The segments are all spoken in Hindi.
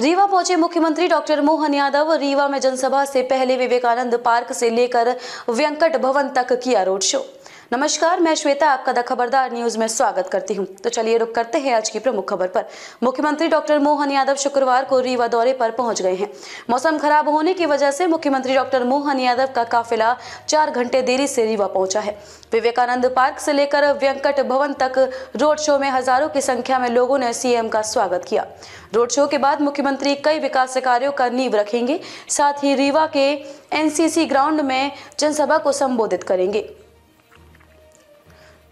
रीवा पहुंचे मुख्यमंत्री डॉक्टर मोहन यादव रीवा में जनसभा से पहले विवेकानंद पार्क से लेकर व्यंकट भवन तक किया रोड शो नमस्कार मैं श्वेता आपका द खबरदार न्यूज में स्वागत करती हूं तो चलिए रुक करते हैं आज की प्रमुख खबर पर मुख्यमंत्री डॉक्टर मोहन यादव शुक्रवार को रीवा दौरे पर पहुंच गए हैं मौसम खराब होने की वजह से मुख्यमंत्री डॉक्टर मोहन यादव का काफिला चार घंटे देरी से रीवा पहुंचा है विवेकानंद पार्क से लेकर व्यंकट भवन तक रोड शो में हजारों की संख्या में लोगों ने सीएम का स्वागत किया रोड शो के बाद मुख्यमंत्री कई विकास कार्यो का नींव रखेंगे साथ ही रीवा के एनसीसी ग्राउंड में जनसभा को संबोधित करेंगे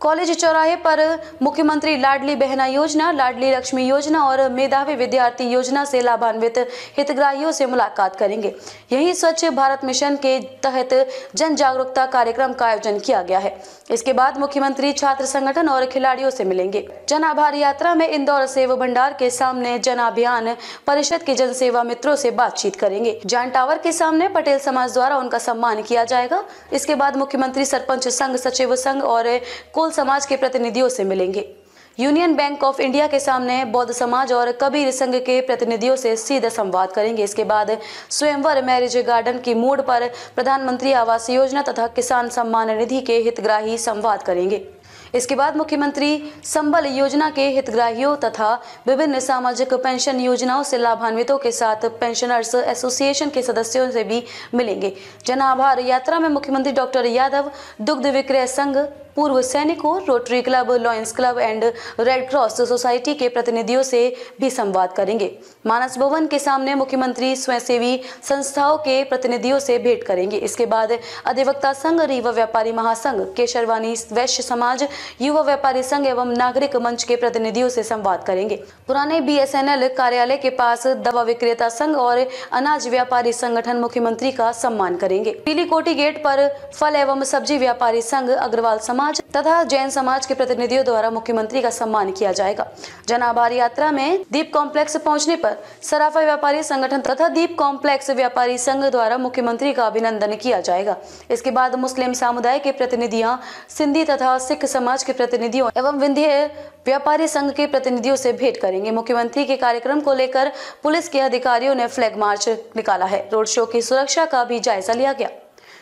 कॉलेज चौराहे पर मुख्यमंत्री लाडली बहना योजना लाडली लक्ष्मी योजना और मेधावी विद्यार्थी योजना से लाभान्वित हितग्राहियों से मुलाकात करेंगे यही स्वच्छ भारत मिशन के तहत जन जागरूकता कार्यक्रम का आयोजन किया गया है इसके बाद मुख्यमंत्री छात्र संगठन और खिलाड़ियों से मिलेंगे जन आभार यात्रा में इंदौर सेव भंडार के सामने जन अभियान परिषद के जन सेवा मित्रों से बातचीत करेंगे जान टावर के सामने पटेल समाज द्वारा उनका सम्मान किया जाएगा इसके बाद मुख्यमंत्री सरपंच संघ सचिव संघ और बोल समाज के प्रतिनिधियों से मिलेंगे यूनियन बैंक ऑफ इंडिया के सामने बौद्ध समाज और कबीर संघ के प्रतिनिधियों से सीधा संवाद करेंगे इसके बाद स्वयंवर मैरिज गार्डन की मोड़ पर प्रधानमंत्री आवास योजना तथा किसान सम्मान निधि के हितग्राही संवाद करेंगे इसके बाद मुख्यमंत्री संबल योजना के हितग्राहियों तथा विभिन्न सामाजिक पेंशन योजनाओं से लाभान्वितों के साथ पेंशनर्स एसोसिएशन के सदस्यों से भी मिलेंगे जन आभार यात्रा में मुख्यमंत्री डॉक्टर यादव दुग्ध विक्रय संघ पूर्व सैनिकों Rotary club Lions club and Red Cross society के प्रतिनिधियों से भी संवाद करेंगे मानस भवन के सामने मुख्यमंत्री स्वयंसेवी संस्थाओं के प्रतिनिधियों से भेंट करेंगे इसके बाद अधिवक्ता संघ रीवा व्यापारी महासंघ केशरवानी वैश्य समाज युवा व्यापारी संघ एवं नागरिक मंच के प्रतिनिधियों से संवाद करेंगे पुराने बीएसएनएल कार्यालय के पास दवा विक्रेता संघ और अनाज व्यापारी संगठन मुख्यमंत्री का सम्मान करेंगे पीली कोटी गेट पर फल एवं सब्जी व्यापारी संघ अग्रवाल समाज समाज तथा जैन समाज के प्रतिनिधियों द्वारा मुख्यमंत्री का सम्मान किया जाएगा जन आभार यात्रा में दीप कॉम्प्लेक्स पहुंचने पर सराफा व्यापारी संगठन तथा दीप कॉम्प्लेक्स व्यापारी संघ द्वारा मुख्यमंत्री का अभिनंदन किया जाएगा इसके बाद मुस्लिम समुदाय के प्रतिनिधियाँ सिंधी तथा सिख समाज के प्रतिनिधियों एवं विंध्य व्यापारी संघ के प्रतिनिधियों से भेंट करेंगे मुख्यमंत्री के कार्यक्रम को लेकर पुलिस के अधिकारियों ने फ्लैग मार्च निकाला है रोड शो की सुरक्षा का भी जायजा लिया गया